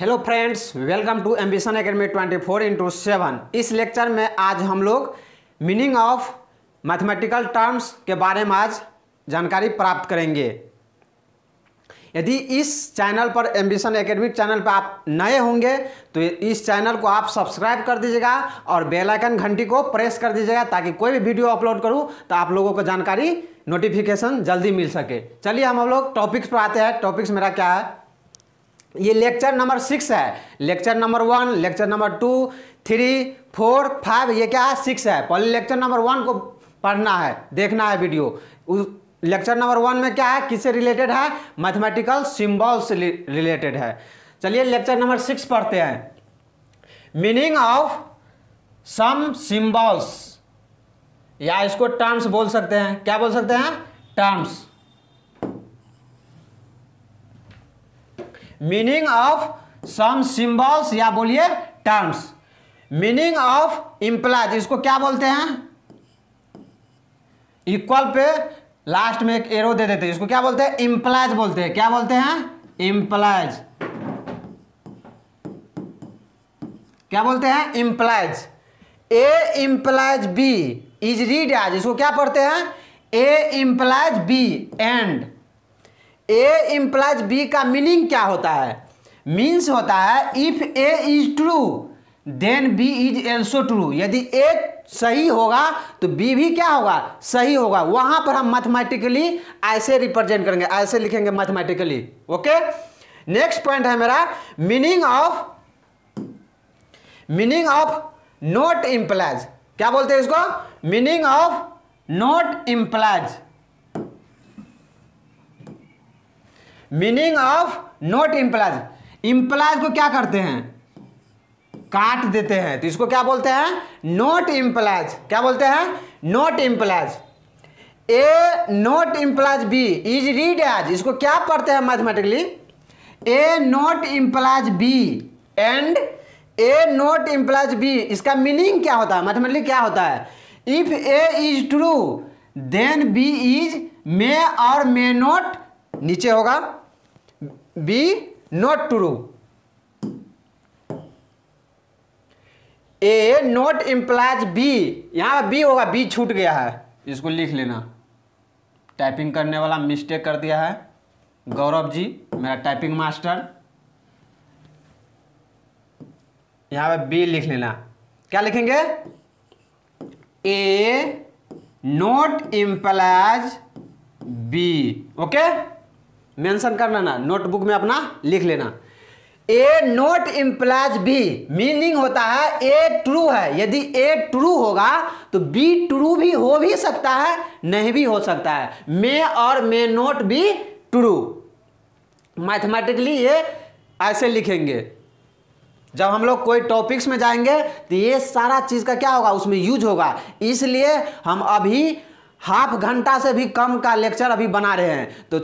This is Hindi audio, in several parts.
Hello friends welcome to ambition academy twenty four into seven इस लेक्चर में आज हम लोग मीनिंग ऑफ मैथमेटिकल टर्म्स के बारे में आज जानकारी प्राप्त करेंगे यदि इस चैनल पर एम्बिशन अकेडमिक चैनल पर आप नए होंगे तो इस चैनल को आप सब्सक्राइब कर दीजिएगा और बेल आइकन घंटी को प्रेस कर दीजिएगा ताकि कोई भी वीडियो अपलोड करूं तो आप लोगों को जानकारी नोटिफिकेशन जल्दी मिल सके चलिए हम लोग टॉपिक्स पर आते हैं टॉपिक्स मेरा क्या है ये लेक्चर नंबर सिक्स है lecture number one lecture number two three four five ये क्या है सिक्स है पहले लेक्चर नंबर वन को पढ़ना है देखना है वीडियो लेक्चर नंबर वन में क्या है किससे रिलेटेड है मैथमेटिकल सिंबल से रिलेटेड है चलिए लेक्चर नंबर सिक्स पढ़ते हैं मीनिंग ऑफ सम सिंबल्स या इसको टर्म्स बोल सकते हैं क्या बोल सकते हैं terms meaning of some symbols या बोलिए टर्म्स मीनिंग ऑफ इंप्लाइज इसको क्या बोलते हैं इक्वल पे लास्ट में एक एरो दे देते हैं इसको क्या बोलते हैं इंप्लाइज बोलते हैं क्या बोलते हैं इंप्लाइज क्या बोलते हैं implies A implies B is read as इसको क्या पढ़ते हैं A implies B and A implies B का मीनिंग क्या होता है मीन्स होता है if A is true then B is also true यदि ए सही होगा तो बी भी क्या होगा सही होगा वहां पर हम मैथमेटिकली ऐसे रिप्रेजेंट करेंगे ऐसे लिखेंगे मैथमेटिकली ओके नेक्स्ट पॉइंट है मेरा meaning of meaning of not implies क्या बोलते हैं इसको meaning of not implies meaning of not implies implies को क्या करते हैं काट देते हैं तो इसको क्या बोलते हैं नोट इम्प्लाइज क्या बोलते हैं not implies A not implies B is read as इसको क्या पढ़ते हैं mathematically A not implies B and A not implies B इसका मीनिंग क्या होता है मैथमेटिकली क्या होता है if A is true then B is may और मे नोट नीचे होगा B not true A not implies B पर बी होगा बी छूट गया है इसको लिख लेना टाइपिंग करने वाला मिस्टेक कर दिया है गौरव जी मेरा टाइपिंग मास्टर यहां पर बी लिख लेना क्या लिखेंगे A not implies B okay mention कर लेना नोटबुक में अपना लिख लेना A not implies B meaning होता है ए ट्रू है यदि ए ट्रू होगा तो बी ट्रू भी हो भी सकता है नहीं भी हो सकता है मे और may not B true mathematically ये ऐसे लिखेंगे जब हम लोग कोई टॉपिक्स में जाएंगे तो ये सारा चीज़ का क्या होगा उसमें यूज होगा इसलिए हम अभी हाफ घंटा से भी कम का लेक्चर अभी बना रहे हैं तो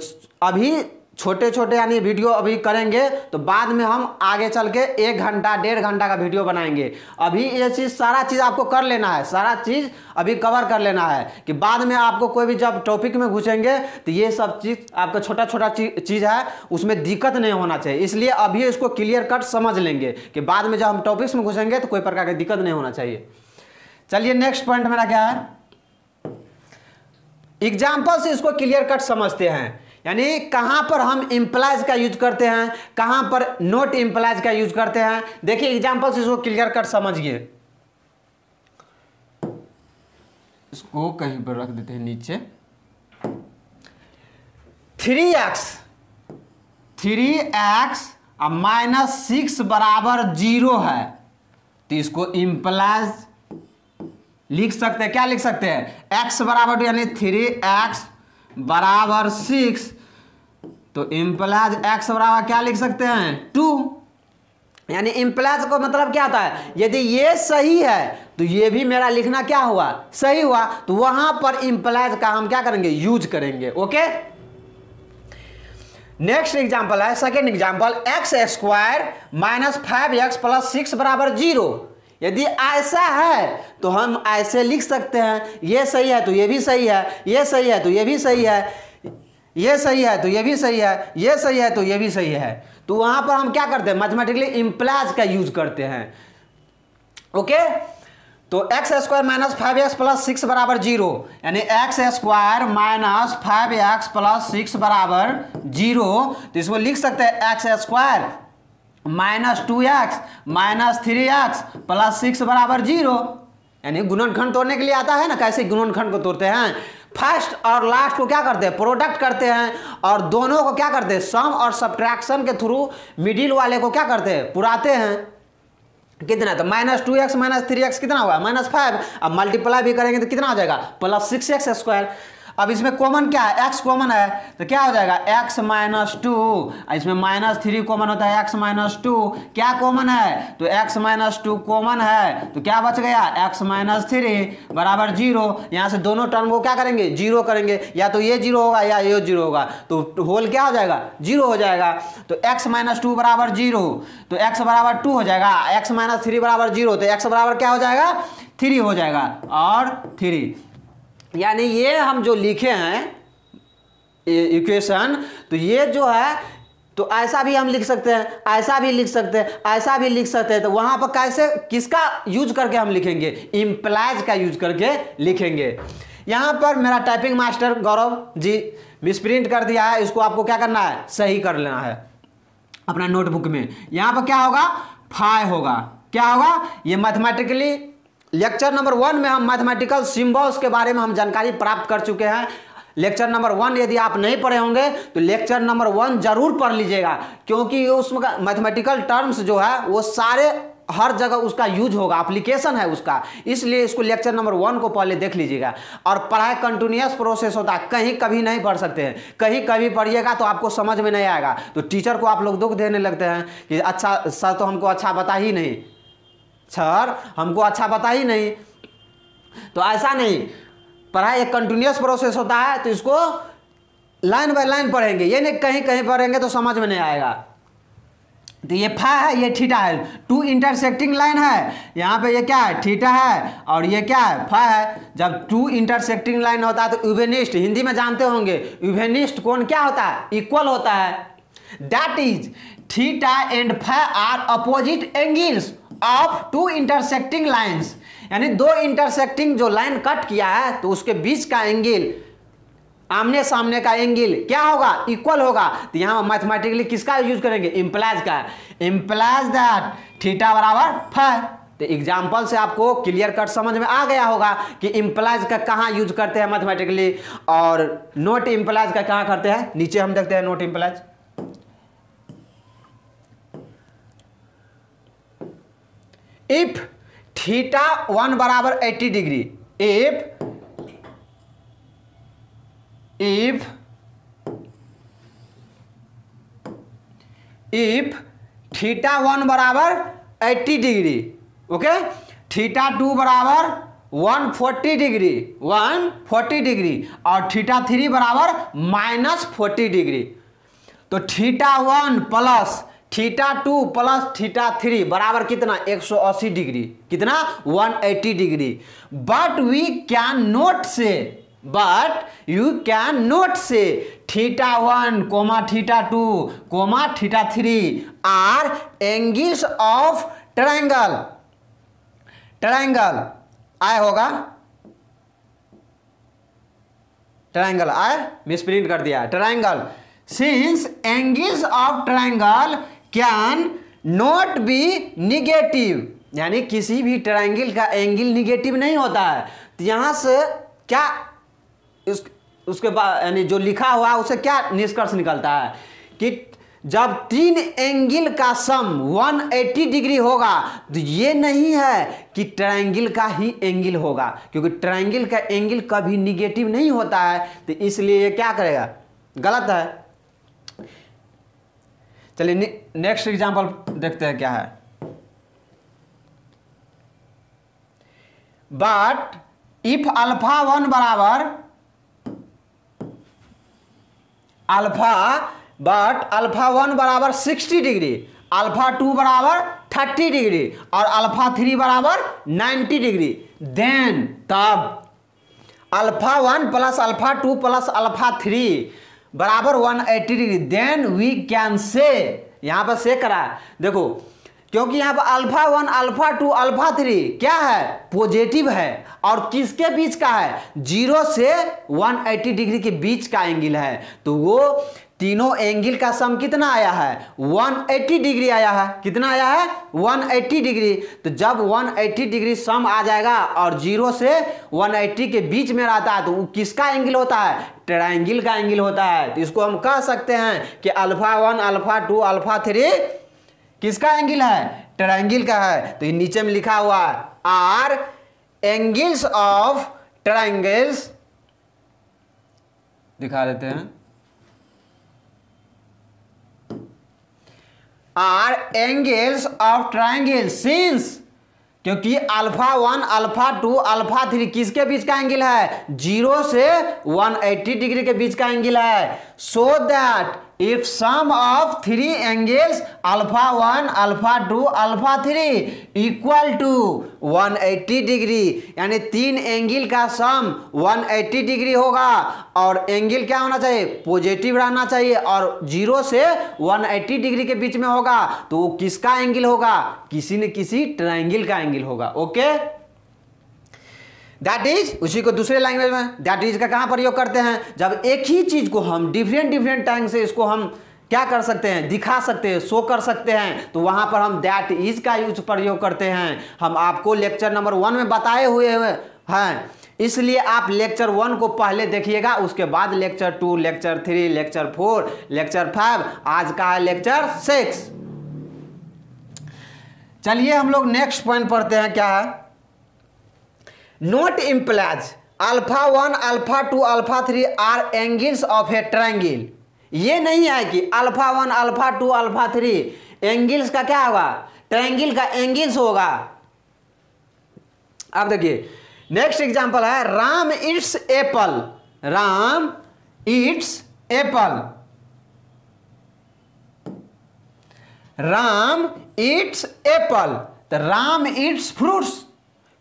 अभी छोटे छोटे यानी वीडियो अभी करेंगे तो बाद में हम आगे चल के एक घंटा डेढ़ घंटा का वीडियो बनाएंगे अभी ये चीज़ सारा चीज़ आपको कर लेना है सारा चीज़ अभी कवर कर लेना है कि बाद में आपको कोई भी जब टॉपिक में घुसेंगे तो ये सब चीज़ आपका छोटा छोटा चीज़ है उसमें दिक्कत नहीं होना चाहिए इसलिए अभी इसको क्लियर कट समझ लेंगे कि बाद में जब हम टॉपिक्स में घुसेंगे तो कोई प्रकार की दिक्कत नहीं होना चाहिए चलिए नेक्स्ट पॉइंट मेरा क्या है एग्जाम्पल से इसको क्लियर कट समझते हैं यानी कहाँ पर हम इम्प्लाइज का यूज करते हैं कहाँ पर नोट इम्प्लाइज का यूज करते हैं देखिए एग्जाम्पल से इसको क्लियर कट समझिए इसको कहीं पर रख देते हैं नीचे three x three x minus six बराबर जीरो है तो इसको इम्प्लाइज लिख सकते हैं क्या लिख सकते हैं एक्स बराबर टू यानी थ्री एक्स बराबर सिक्स तो इम्प्लाज एक्स बराबर क्या लिख सकते हैं टू यानी इम्प्लाज को मतलब क्या होता है यदि ये सही है तो ये भी मेरा लिखना क्या हुआ सही हुआ तो वहां पर इम्प्लाइज का हम क्या करेंगे यूज करेंगे ओके नेक्स्ट एग्जाम्पल है second example x square minus five x plus six बराबर जीरो यदि ऐसा है तो हम ऐसे लिख सकते हैं ये सही है तो ये भी सही है ये सही है तो ये भी सही है ये सही है तो ये भी सही है ये सही है तो ये भी सही है तो वहां पर हम क्या करते हैं मैथमेटिकली इम्प्लाज का यूज करते हैं ओके तो x square minus five x plus six बराबर जीरो यानी x square minus five x plus six बराबर जीरो तो इसको लिख सकते हैं x square minus two x minus three x plus six बराबर जीरो यानी गुणनखंड तोड़ने के लिए आता है ना कैसे गुणनखंड को तोड़ते हैं फर्स्ट और लास्ट को क्या करते हैं प्रोडक्ट करते हैं और दोनों को क्या करते हैं सम और सब्ट्रैक्शन के थ्रू मिडिल वाले को क्या करते हैं पुराते हैं कितना तो minus two x minus three x कितना हुआ माइनस फाइव अब मल्टीप्लाई भी करेंगे तो कितना हो जाएगा प्लस सिक्स एक्स स्क्वायर अब इसमें कॉमन क्या है एक्स कॉमन है तो क्या हो जाएगा एक्स माइनस टू इसमें माइनस थ्री कॉमन होता है एक्स माइनस टू क्या कॉमन है तो एक्स माइनस टू कॉमन है तो क्या बच गया एक्स माइनस थ्री बराबर जीरो यहाँ से दोनों टर्म को क्या करेंगे जीरो करेंगे या तो ये जीरो होगा या ये जीरो होगा तो होल क्या हो जाएगा जीरो हो जाएगा तो एक्स माइनस टू बराबर जीरो तो एक्स बराबर टू हो जाएगा एक्स माइनस थ्री बराबर जीरो तो एक्स बराबर क्या हो जाएगा थ्री हो जाएगा और थ्री यानी ये हम जो लिखे हैं इक्वेशन तो ये जो है तो ऐसा भी हम लिख सकते हैं ऐसा भी लिख सकते हैं ऐसा भी लिख सकते हैं तो वहां पर कैसे किसका यूज करके हम लिखेंगे इम्प्लाइज का यूज करके लिखेंगे यहाँ पर मेरा typing master Gaurav ji misprint कर दिया है इसको आपको क्या करना है सही कर लेना है अपना नोटबुक में यहाँ पर क्या होगा फाइव होगा क्या होगा ये मैथमेटिकली लेक्चर नंबर वन में हम मैथमेटिकल सिंबल्स के बारे में हम जानकारी प्राप्त कर चुके हैं लेक्चर नंबर वन यदि आप नहीं पढ़े होंगे तो लेक्चर नंबर वन जरूर पढ़ लीजिएगा क्योंकि उसमें मैथमेटिकल टर्म्स जो है वो सारे हर जगह उसका यूज होगा एप्लीकेशन है उसका इसलिए इसको लेक्चर नंबर वन को पहले देख लीजिएगा और पढ़ाई कंटिन्यूस प्रोसेस होता है कहीं कभी नहीं पढ़ सकते हैं कहीं कभी पढ़िएगा तो आपको समझ में नहीं आएगा तो टीचर को आप लोग दुख देने लगते हैं कि अच्छा सर तो हमको अच्छा बता ही नहीं सर हमको अच्छा पता ही नहीं तो ऐसा नहीं पढ़ाई एक कंटिन्यूस प्रोसेस होता है तो इसको लाइन बाय लाइन पढ़ेंगे ये नहीं कहीं कहीं पढ़ेंगे तो समझ में नहीं आएगा तो ये फा है ये ठीटा है टू इंटरसेक्टिंग लाइन है यहाँ पे ये क्या है ठीटा है और ये क्या है फा है जब टू इंटरसेक्टिंग लाइन होता है तो यूवेनिस्ट हिंदी में जानते होंगे यूवेनिस्ट कौन क्या होता है इक्वल होता है that is theta and phi are opposite angles of two intersecting lines यानी दो इंटरसेक्टिंग जो लाइन कट किया है तो उसके बीच का एंगल आमने सामने का एंगल क्या होगा इक्वल होगा तो यहां मैथमेटिकली किसका यूज करेंगे इंप्लाइज का इंप्लाइज दैट थीटा बराबर फाइव तो एग्जाम्पल से आपको क्लियर कट समझ में आ गया होगा कि इम्प्लाइज का कहाँ यूज करते हैं मैथमेटिकली और नोट इम्प्लाइज का कहाँ करते हैं नीचे हम देखते हैं not implies if theta one बराबर eighty degree if if if theta one बराबर eighty degree okay theta two बराबर one forty degree one forty degree और थीटा थ्री बराबर माइनस फोर्टी डिग्री तो theta one plus theta two plus theta three बराबर कितना 180 डिग्री कितना 180 degree but we can not say but you can not say theta one comma theta two comma theta three are angles of triangle triangle आए होगा ट्रायंगल आए मिसप्रिंट कर दिया triangle since angles of triangle can not be negative यानी किसी भी ट्राइंगल का एंगल निगेटिव नहीं होता है तो यहाँ से क्या उस, उसके बाद यानी जो लिखा हुआ उसे क्या निष्कर्ष निकलता है कि जब तीन एंगल का सम 180 डिग्री होगा तो ये नहीं है कि ट्राइंगल का ही एंगल होगा क्योंकि ट्राइंगल का एंगल कभी निगेटिव नहीं होता है तो इसलिए ये क्या करेगा गलत है चलिए नेक्स्ट एग्जाम्पल देखते हैं क्या है बट इफ अल्फा वन बराबर अल्फा बट अल्फा वन बराबर सिक्सटी डिग्री अल्फा टू बराबर थर्टी डिग्री और अल्फा थ्री बराबर नाइन्टी डिग्री देन तब alpha one plus alpha two plus alpha three बराबर 180 degree then we can say यहाँ पर से करा देखो क्योंकि यहाँ पर alpha one alpha two alpha three क्या है पॉजिटिव है और किसके बीच का है जीरो से 180 डिग्री के बीच का एंगल है तो वो तीनों एंगल का सम कितना आया है 180 डिग्री आया है कितना आया है 180 डिग्री तो जब 180 डिग्री सम आ जाएगा और जीरो से 180 के बीच में रहता है तो किसका एंगल होता है ट्राइंगल का एंगल होता है तो इसको हम कह सकते हैं कि alpha one alpha two alpha three किसका एंगल है ट्राइंगल का है तो ये नीचे में लिखा हुआ है आर एंगल्स ऑफ ट्राइंगल्स दिखा देते हैं are angles of triangle since क्योंकि alpha one alpha two alpha three किसके बीच का एंगल है जीरो से वन एट्टी डिग्री के बीच का एंगल है so that if sum of three angles alpha one alpha two alpha three equal to 180 degree यानी तीन एंगल का सम 180 डिग्री होगा और एंगल क्या होना चाहिए पॉजिटिव रहना चाहिए और जीरो से 180 डिग्री के बीच में होगा तो वो किसका एंगल होगा किसी न किसी ट्राइंगल का एंगल होगा ओके दैट इज उसी को दूसरे लैंग्वेज में दैट इज का कहाँ प्रयोग करते हैं जब एक ही चीज़ को हम डिफरेंट डिफरेंट टाइम से इसको हम क्या कर सकते हैं दिखा सकते हैं शो कर सकते हैं तो वहाँ पर हम दैट इज का यूज प्रयोग करते हैं हम आपको लेक्चर नंबर वन में बताए हुए हैं इसलिए आप लेक्चर वन को पहले देखिएगा उसके बाद lecture two lecture three lecture four lecture five आज का है लेक्चर सिक्स चलिए हम लोग नेक्स्ट पॉइंट पढ़ते हैं क्या है not implies alpha one alpha two alpha three are angles of a triangle ये नहीं है कि alpha one alpha two alpha three angles का क्या होगा ट्राइंगल का एंगल्स होगा अब देखिए नेक्स्ट एग्जांपल है Ram eats apple Ram eats apple Ram eats apple तो राम इट्स फ्रूट्स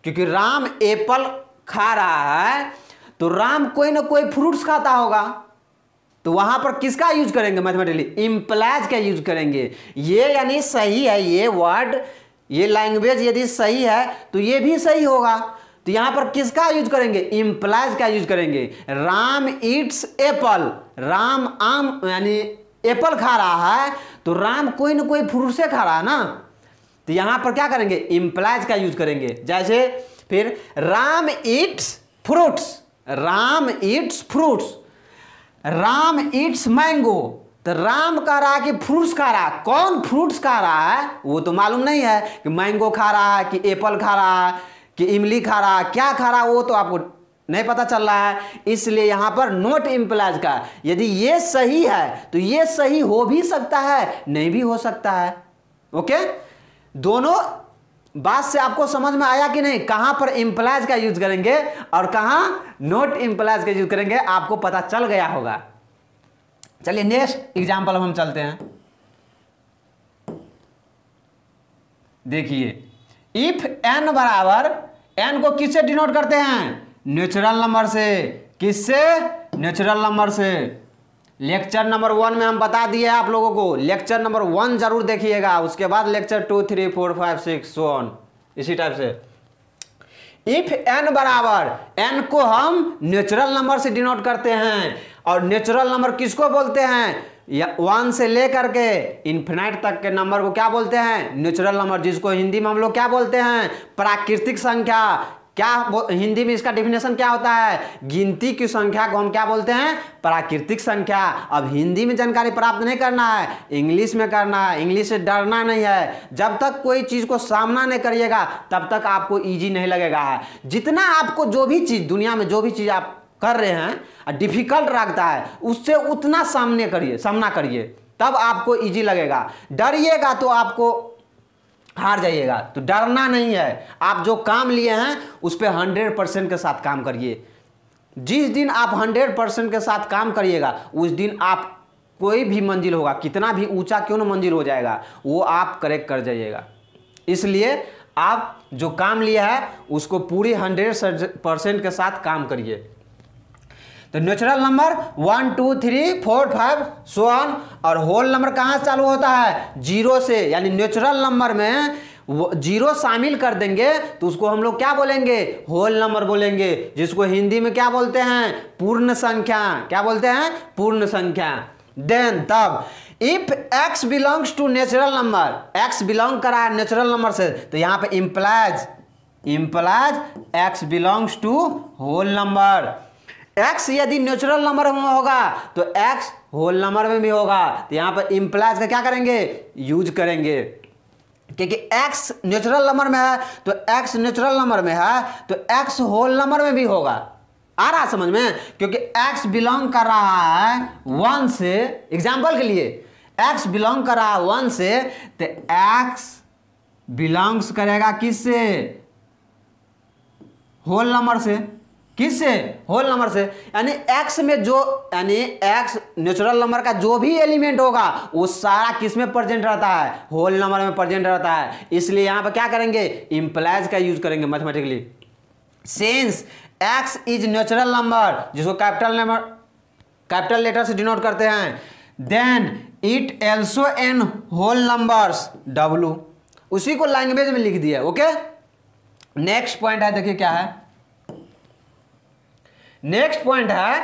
क्योंकि राम एप्पल खा रहा है तो राम कोई ना कोई फ्रूट्स खाता होगा तो वहां पर किसका यूज करेंगे मैथमेटिकली इम्प्लाइज का यूज करेंगे ये यानी सही है ये वर्ड ये लैंग्वेज यदि सही है तो ये भी सही होगा तो यहां पर किसका यूज करेंगे इम्प्लाइज का यूज करेंगे राम ईट्स एप्पल राम आम यानी एप्पल खा रहा है तो राम कोई ना कोई फ्रूट से खा रहा है ना तो यहां पर क्या करेंगे इंप्लाइज का यूज करेंगे जैसे फिर Ram eats fruits Ram eats fruits Ram eats mango तो राम कह रहा है कि फ्रूट्स खा रहा है कौन फ्रूट्स खा रहा है वो तो मालूम नहीं है कि मैंगो खा रहा है कि एप्पल खा रहा है कि इमली खा रहा है क्या खा रहा है वो तो आपको नहीं पता चल रहा है इसलिए यहाँ पर नोट इम्प्लाइज का यदि ये सही है तो ये सही हो भी सकता है नहीं भी हो सकता है ओके दोनों बात से आपको समझ में आया कि नहीं कहां पर इंप्लाइज का यूज करेंगे और कहां नोट इंप्लाइज का यूज करेंगे आपको पता चल गया होगा चलिए नेक्स्ट एग्जाम्पल हम चलते हैं देखिए इफ एन बराबर एन को किससे डिनोट करते हैं नेचुरल नंबर से किससे नेचुरल नंबर से लेक्चर नंबर वन में हम बता दिए आप लोगों को लेक्चर नंबर वन जरूर देखिएगा उसके बाद lecture two three four five six so on इसी टाइप से इफ एन बराबर एन को हम नेचुरल नंबर से डिनोट करते हैं और नेचुरल नंबर किसको बोलते हैं या वन से लेकर के इन्फिनाइट तक के नंबर को क्या बोलते हैं नेचुरल नंबर जिसको हिंदी में हम लोग क्या बोलते हैं प्राकृतिक संख्या क्या हिंदी में इसका डेफिनेशन क्या होता है गिनती की संख्या को हम क्या बोलते हैं प्राकृतिक संख्या अब हिंदी में जानकारी प्राप्त नहीं करना है इंग्लिश में करना है इंग्लिश से डरना नहीं है जब तक कोई चीज़ को सामना नहीं करिएगा तब तक आपको ईजी नहीं लगेगा है जितना आपको जो भी चीज़ दुनिया में जो भी चीज़ आप कर रहे हैं डिफिकल्ट रखता है उससे उतना सामने करिए सामना करिए तब आपको ईजी लगेगा डरिएगा तो आपको हार जाइएगा तो डरना नहीं है आप जो काम लिए हैं उस पर हंड्रेड परसेंट के साथ काम करिए जिस दिन आप हंड्रेड परसेंट के साथ काम करिएगा उस दिन आप कोई भी मंजिल होगा कितना भी ऊंचा क्यों ना मंजिल हो जाएगा वो आप करेक्ट कर जाइएगा इसलिए आप जो काम लिया है उसको पूरी हंड्रेड परसेंट के साथ काम करिए तो natural number one two three four five so on और होल नंबर कहाँ से चालू होता है जीरो से यानी नेचुरल नंबर में जीरो शामिल कर देंगे तो उसको हम लोग क्या बोलेंगे होल नंबर बोलेंगे जिसको हिंदी में क्या बोलते हैं पूर्ण संख्या क्या बोलते हैं पूर्ण संख्या देन तब if x belongs to natural number x belong करा है नेचुरल नंबर से तो यहां पे implies implies x belongs to whole number x यदि नेचुरल नंबर में होगा तो x होल नंबर में भी होगा तो यहां पर इम्प्लाइज का क्या करेंगे यूज करेंगे क्योंकि x नेचुरल नंबर में है तो x नेचुरल नंबर में है तो x होल नंबर में भी होगा आ रहा समझ में क्योंकि x बिलोंग कर रहा है वन से एग्जाम्पल के लिए x बिलोंग कर रहा है वन से तो x बिलोंग्स करेगा किससे होल नंबर से से होल नंबर से यानी एक्स में जो यानी एक्स नेचुरल नंबर का जो भी एलिमेंट होगा वो सारा किस में प्रेजेंट रहता है होल नंबर में प्रेजेंट रहता है इसलिए यहां पर क्या करेंगे इंप्लाइज का यूज करेंगे mathematically sense x is natural number जिसको कैपिटल नंबर कैपिटल लेटर से डिनोट करते हैं then it also N whole number W उसी को लैंग्वेज में लिख दिया ओके नेक्स्ट पॉइंट है देखिए क्या है नेक्स्ट पॉइंट है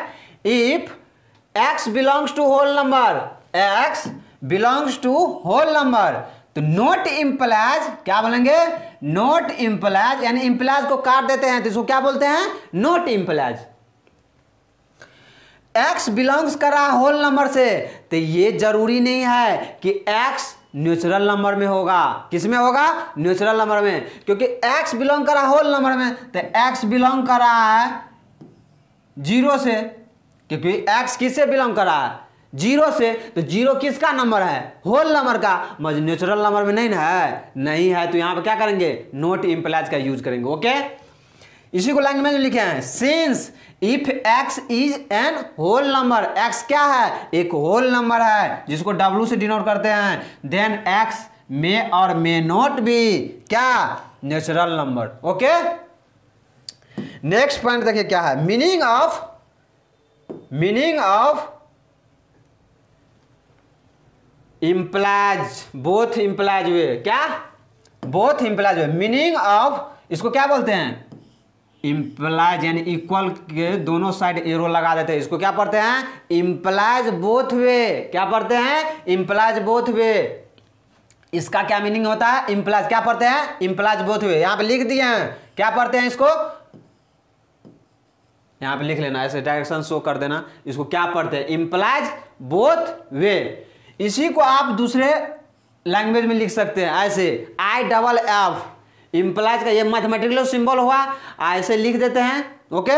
if x belongs to whole number x belongs to whole number तो नोट इम्प्लाइज क्या बोलेंगे नोट इम्प्लाइज यानी इम्प्लाइज को काट देते हैं तो इसको क्या बोलते हैं नोट इम्प्लाइज एक्स बिलोंग्स कर रहा होल नंबर से तो ये जरूरी नहीं है कि एक्स न्यूचुरल नंबर में होगा किस में होगा न्यूचुरल नंबर में क्योंकि एक्स बिलोंग कर रहा होल नंबर में तो एक्स बिलोंग कर रहा है जीरो से क्योंकि एक्स किससे बिलोंग कर रहा है जीरो से तो जीरो किसका नंबर है होल नंबर का मज नेचुरल नंबर में नहीं है नहीं है तो यहाँ पर क्या करेंगे नोट इम्प्लाइज का यूज करेंगे ओके इसी को लैंग्वेज में लिखे हैं since if x is an whole number x क्या है एक होल नंबर है जिसको डब्ल्यू से डिनोट करते हैं देन एक्स मे और मे नॉट बी क्या natural number okay next point देखिए क्या है meaning of meaning of implies both implies हुए क्या बोथ इंप्लाइज हुए मीनिंग ऑफ इसको क्या बोलते हैं इंप्लाइज यानी इक्वल के दोनों साइड एरो लगा देते हैं इसको क्या पढ़ते हैं इंप्लाइज बोथ वे क्या पढ़ते हैं इंप्लाइज बोथ वे इसका क्या मीनिंग होता है इंप्लाइज क्या पढ़ते हैं इंप्लाइज बोथ वे यहां पे लिख दिए हैं क्या पढ़ते हैं इसको यहाँ पे लिख लेना ऐसे डायरेक्शन शो कर देना इसको क्या पढ़ते हैं इम्प्लाइज बोथ वे इसी को आप दूसरे लैंग्वेज में लिख सकते हैं ऐसे आई डबल एफ इम्प्लाइज का ये मैथमेटिकल सिंबल हुआ ऐसे लिख देते हैं okay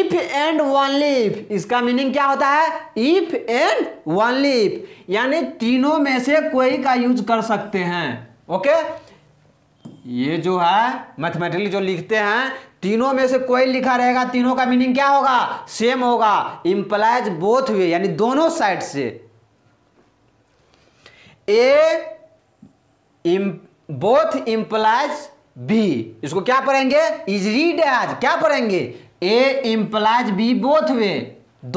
if and only if इसका मीनिंग क्या होता है इफ एंड ओनली इफ यानी तीनों में से कोई का यूज कर सकते हैं ओके okay? ये जो है मैथमेटिकली जो लिखते हैं तीनों में से कोई लिखा रहेगा तीनों का मीनिंग क्या होगा सेम होगा इंप्लाइज बोथ वे यानी दोनों साइड से ए बोथ इंप्लाइज बी इसको क्या पढ़ेंगे इज रीड एज क्या पढ़ेंगे A implies B both way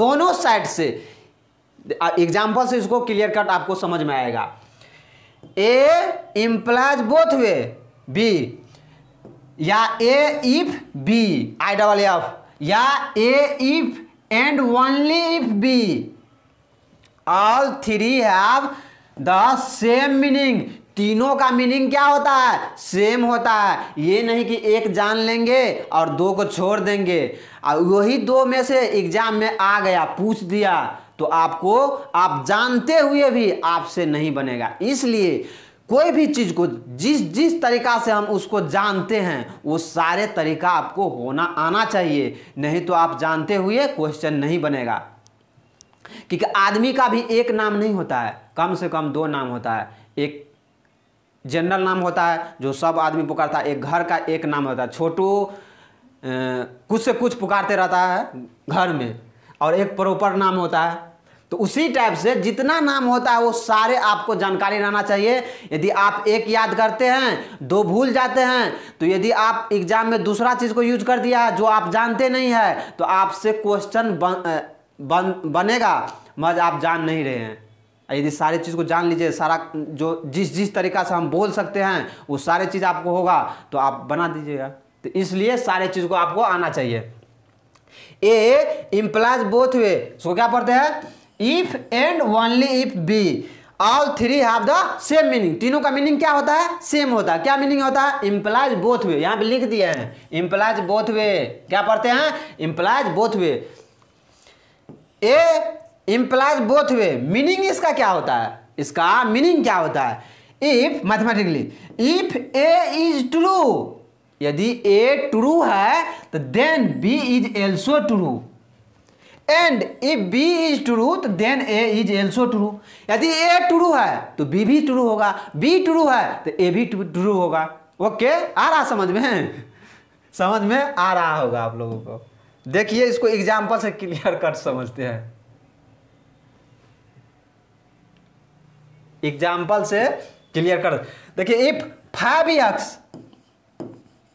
दोनों साइड से एग्जाम्पल से इसको क्लियर कट आपको समझ में आएगा A implies both way B या A if B I double F या A if and only if B all three have the same meaning तीनों का मीनिंग क्या होता है सेम होता है ये नहीं कि एक जान लेंगे और दो को छोड़ देंगे और वही दो में से एग्जाम में आ गया पूछ दिया तो आपको आप जानते हुए भी आपसे नहीं बनेगा इसलिए कोई भी चीज़ को जिस जिस तरीका से हम उसको जानते हैं वो सारे तरीका आपको होना आना चाहिए नहीं तो आप जानते हुए क्वेश्चन नहीं बनेगा क्योंकि आदमी का भी एक नाम नहीं होता है कम से कम दो नाम होता है एक जनरल नाम होता है जो सब आदमी पुकारता है एक घर का एक नाम होता है छोटू कुछ से कुछ पुकारते रहता है घर में और एक प्रॉपर नाम होता है तो उसी टाइप से जितना नाम होता है वो सारे आपको जानकारी रहना चाहिए यदि आप एक याद करते हैं दो भूल जाते हैं तो यदि आप एग्जाम में दूसरा चीज़ को यूज कर दिया है जो आप जानते नहीं है तो आपसे क्वेश्चन बन, बन बनेगा मज आप जान नहीं रहे हैं यदि सारी चीज़ को जान लीजिए सारा जो जिस जिस तरीका से हम बोल सकते हैं वो सारे चीज़ आपको होगा तो आप बना दीजिएगा तो इसलिए सारे चीज़ को आपको आना चाहिए ए इम्प्लाज बोथ वे उसको क्या पढ़ते हैं if and only if B all three have the same meaning तीनों का मीनिंग क्या होता है सेम होता है क्या मीनिंग होता है इम्प्लाइज बोथ वे यहां पे लिख दिए हैं इम्प्लाइज बोथ वे क्या पढ़ते हैं implies both way A implies both way meaning इसका क्या होता है इसका मीनिंग क्या होता है if mathematically if A is true यदि ए ट्रू है तो then B is also true and if B is true तो then A is also true यदि ए ट्रू है तो बी भी ट्रू होगा बी ट्रू है तो ए भी ट्रू होगा ओके आ रहा समझ में समझ में आ रहा होगा आप लोगों को देखिए इसको एग्जाम्पल से क्लियर कट समझते हैं एग्जाम्पल से क्लियर कर देखिए if five x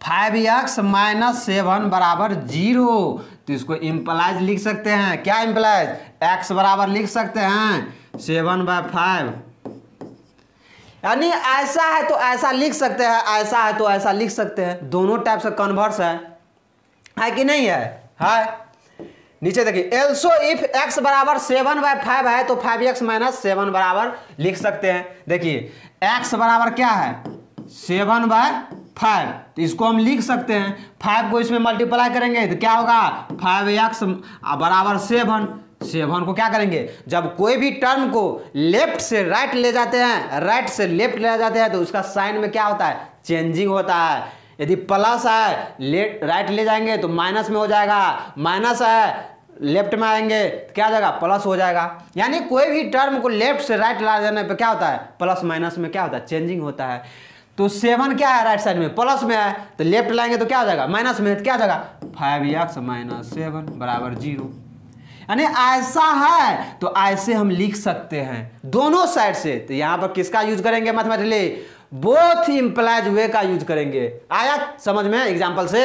five x minus seven बराबर जीरो तो इसको इम्प्लाइज लिख सकते हैं क्या इम्प्लाइज एक्स बराबर लिख सकते हैं सेवन बाय फाइव यानी ऐसा है तो ऐसा लिख सकते हैं ऐसा है तो ऐसा लिख सकते हैं दोनों टाइप से कन्वर्स है है कि नहीं है है नीचे देखिए एल्सो इफ एक्स बराबर सेवन बाय फाइव है तो फाइव एक्स माइनस सेवन बराबर लिख सकते हैं देखिए एक्स बराबर क्या है सेवन बाय फाइव तो इसको हम लिख सकते हैं फाइव को इसमें मल्टीप्लाई करेंगे तो क्या होगा फाइव एक्स बराबर सेवन सेवन को क्या करेंगे जब कोई भी टर्म को लेफ्ट से राइट ले जाते हैं राइट से लेफ्ट ले जाते हैं तो उसका साइन में क्या होता है चेंजिंग होता है यदि प्लस है लेट राइट ले जाएंगे तो माइनस में हो जाएगा माइनस है लेफ्ट में आएंगे तो क्या हो जाएगा प्लस हो जाएगा यानी कोई भी टर्म को लेफ्ट से राइट ला जाने पर क्या होता है प्लस माइनस में क्या होता है चेंजिंग होता है तो सेवन क्या है राइट साइड में प्लस में है तो लेफ्ट लाएंगे तो क्या हो जाएगा माइनस में तो क्या हो जाएगा फाइव एक्स माइनस सेवन बराबर जीरो यानी ऐसा है तो ऐसे हम लिख सकते हैं दोनों साइड से तो यहां पर किसका यूज करेंगे मैथमेटिकली बोथ इंप्लाइज वे का यूज करेंगे आया समझ में एग्जाम्पल से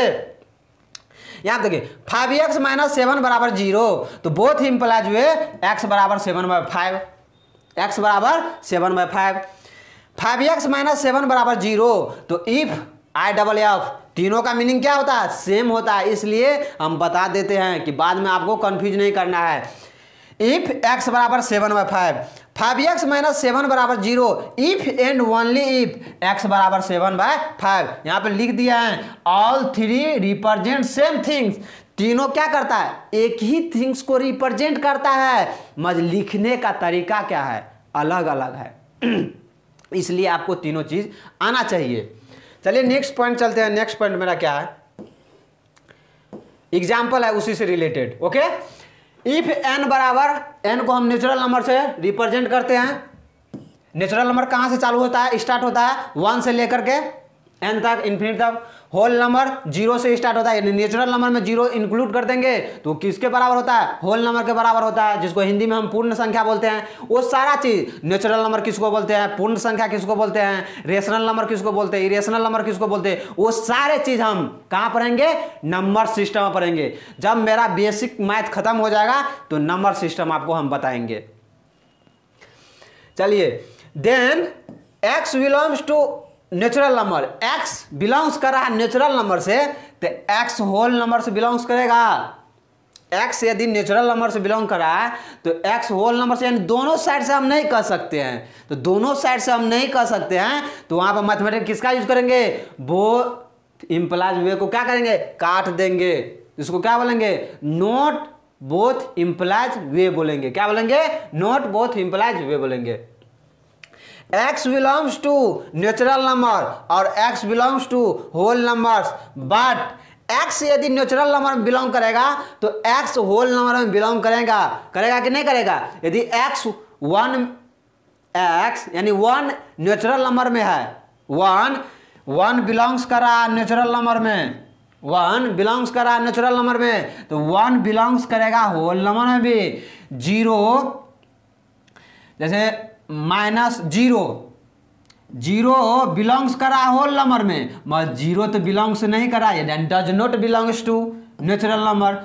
यहां देखिए फाइव एक्स माइनस सेवन बराबर जीरो तो बोथ इंप्लाइज वे एक्स बराबर सेवन बाय फाइव एक्स बराबर seven by five five x minus seven बराबर जीरो तो इफ आई डबल एफ तीनों का मीनिंग क्या होता है सेम होता है इसलिए हम बता देते हैं कि बाद में आपको कंफ्यूज नहीं करना है इफ एक्स बराबर seven by five five x minus seven बराबर zero if and only if x बराबर सेवन बाय फाइव यहाँ पर लिख दिया है all three represent same things तीनों क्या करता है एक ही थिंग्स को रिप्रेजेंट करता है मज लिखने का तरीका क्या है अलग अलग है इसलिए आपको तीनों चीज़ आना चाहिए चलिए नेक्स्ट पॉइंट चलते हैं नेक्स्ट पॉइंट मेरा क्या है एग्जाम्पल है उसी से रिलेटेड ओके इफ एन बराबर एन को हम नेचुरल नंबर से रिप्रेजेंट करते हैं नेचुरल नंबर कहां से चालू होता है स्टार्ट होता है वन से लेकर के एन तक इन्फिनिट तक होल नंबर जीरो से स्टार्ट होता है नेचुरल नंबर में जीरो इंक्लूड कर देंगे तो किसके बराबर होता है होल नंबर के बराबर होता है जिसको हिंदी में हम पूर्ण संख्या बोलते हैं वो सारा चीज नेचुरल नंबर किसको बोलते हैं पूर्ण संख्या किसको बोलते हैं रेशनल नंबर किसको बोलते हैं इरेशनल नंबर किसको बोलते हैं वो सारे चीज हम कहाँ पढ़ेंगे नंबर सिस्टम में पढ़ेंगे जब मेरा बेसिक मैथ खत्म हो जाएगा तो नंबर सिस्टम आपको हम बताएंगे चलिए then x belongs to natural number x belongs कर रहा है नेचुरल नंबर से तो एक्स होल नंबर से बिलोंग्स करेगा एक्स यदि नेचुरल नंबर से बिलोंग कर रहा है तो एक्स होल नंबर से यानी दोनों साइड से हम नहीं कह सकते हैं तो दोनों साइड से हम नहीं कह सकते हैं तो वहां पर मैथमेटिक किसका यूज करेंगे वो इम्प्लाइज वे को क्या करेंगे काट देंगे इसको क्या बोलेंगे नोट बोथ इम्प्लाइज वे बोलेंगे क्या बोलेंगे नोट बोथ इम्प्लाइज वे बोलेंगे x belongs to natural number और x belongs to whole number but x यदि नेचुरल नंबर में बिलोंग करेगा तो एक्स होल नंबर में बिलोंग करेगा करेगा कि नहीं करेगा यदि एक्स वन एक्स यानी वन नेचुरल नंबर में है वन वन बिलोंग्स करा नेचुरल नंबर में वन बिलोंग्स करा नेचुरल नंबर में तो वन बिलोंग्स करेगा होल नंबर में भी जीरो जैसे माइनस जीरो जीरो बिलोंग्स करा होल नंबर में मगर जीरो तो बिलोंग्स नहीं करा then does not belongs to natural number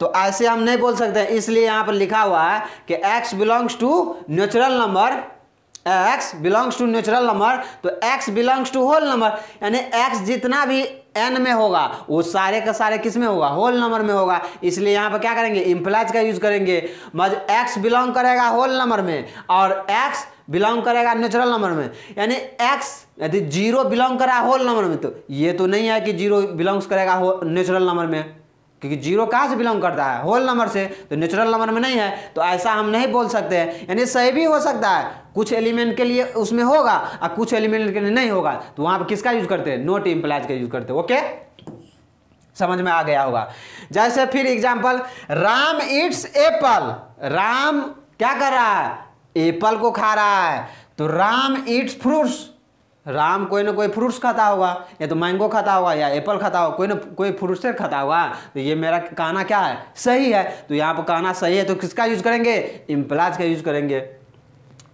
तो ऐसे हम नहीं बोल सकते इसलिए यहाँ पर लिखा हुआ है कि x belongs to natural number x belongs to natural number तो x belongs to whole number यानी एक्स जितना भी एन में होगा वो सारे का सारे किस में होगा होल नंबर में होगा इसलिए यहाँ पर क्या करेंगे इम्प्लाइज का यूज करेंगे मज एक्स बिलोंग करेगा होल नंबर में और एक्स बिलोंग करेगा नेचुरल नंबर में यानी एक्स यदि जीरो बिलोंग करा होल नंबर में तो ये तो नहीं है कि जीरो बिलोंग्स करेगा नेचुरल नंबर में क्योंकि जीरो कहाँ से बिलोंग करता है होल नंबर से तो नेचुरल नंबर में नहीं है तो ऐसा हम नहीं बोल सकते हैं यानी सही भी हो सकता है कुछ एलिमेंट के लिए उसमें होगा और कुछ एलिमेंट के लिए नहीं होगा तो वहाँ पर किसका यूज करते हैं नोट इम्प्लाइज का यूज करते हैं ओके समझ में आ गया होगा जैसे फिर example Ram eats apple Ram क्या कर रहा है एप्पल को खा रहा है तो राम इट्स फ्रूट्स राम कोई ना कोई फ्रूट्स खाता होगा या तो मैंगो खाता होगा या एप्पल खाता होगा कोई ना कोई फ्रूट्स खाता होगा तो ये मेरा कहना क्या है सही है तो यहाँ पर कहना सही है तो किसका यूज़ करेंगे इम्प्लाज का यूज़ करेंगे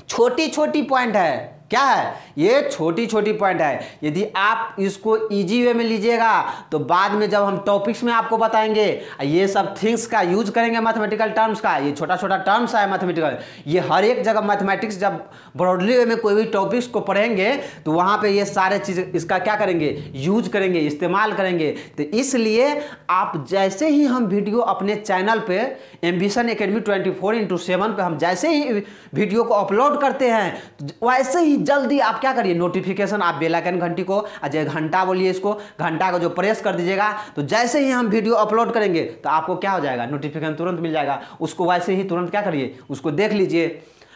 छोटी छोटी पॉइंट है क्या है ये छोटी छोटी पॉइंट है यदि आप इसको इजी वे में लीजिएगा तो बाद में जब हम टॉपिक्स में आपको बताएंगे ये सब थिंग्स का यूज करेंगे मैथमेटिकल टर्म्स का ये छोटा छोटा टर्म्स है मैथमेटिकल ये हर एक जगह मैथमेटिक्स जब ब्रॉडली वे में कोई भी टॉपिक्स को पढ़ेंगे तो वहाँ पर ये सारे चीज़ इसका क्या करेंगे यूज करेंगे इस्तेमाल करेंगे तो इसलिए आप जैसे ही हम वीडियो अपने चैनल पर ambition academy twenty four into seven पर हम जैसे ही वीडियो को अपलोड करते हैं तो वैसे ही जल्दी जल्दी आप क्या करिए नोटिफिकेशन आप बेलाइकन घंटी को जो घंटा बोलिए इसको घंटा को जो प्रेस कर दीजिएगा तो जैसे ही हम वीडियो अपलोड करेंगे तो आपको क्या हो जाएगा नोटिफिकेशन तुरंत मिल जाएगा उसको वैसे ही तुरंत क्या करिए उसको देख लीजिए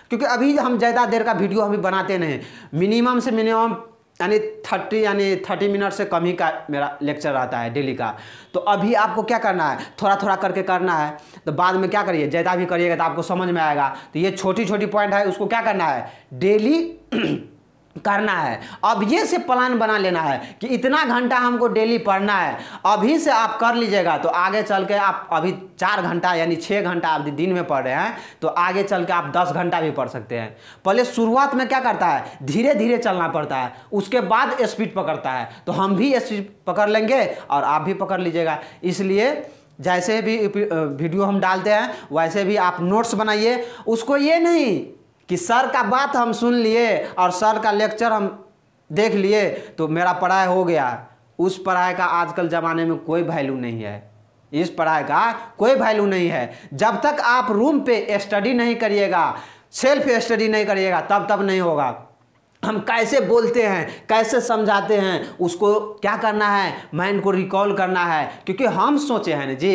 क्योंकि अभी हम ज़्यादा देर का वीडियो अभी बनाते नहीं मिनिमम से मिनिमम यानी थर्टी यानी थर्टी मिनट से कम ही का मेरा लेक्चर रहता है डेली का तो अभी आपको क्या करना है थोड़ा थोड़ा करके करना है तो बाद में क्या करिए जैसा भी करिएगा तो आपको समझ में आएगा तो ये छोटी छोटी पॉइंट है उसको क्या करना है डेली करना है अभी से प्लान बना लेना है कि इतना घंटा हमको डेली पढ़ना है अभी से आप कर लीजिएगा तो आगे चल के आप अभी चार घंटा यानी छः घंटा आप दिन में पढ़ रहे हैं तो आगे चल के आप दस घंटा भी पढ़ सकते हैं पहले शुरुआत में क्या करता है धीरे धीरे चलना पड़ता है उसके बाद स्पीड पकड़ता है तो हम भी स्पीड पकड़ लेंगे और आप भी पकड़ लीजिएगा इसलिए जैसे भी वीडियो हम डालते हैं वैसे भी आप नोट्स बनाइए उसको ये नहीं कि सर का बात हम सुन लिए और सर का लेक्चर हम देख लिए तो मेरा पढ़ाई हो गया उस पढ़ाई का आजकल ज़माने में कोई वैल्यू नहीं है इस पढ़ाई का कोई वैल्यू नहीं है जब तक आप रूम पे स्टडी नहीं करिएगा सेल्फ स्टडी नहीं करिएगा तब तब नहीं होगा हम कैसे बोलते हैं कैसे समझाते हैं उसको क्या करना है माइंड को रिकॉल करना है क्योंकि हम सोचे हैं ना जी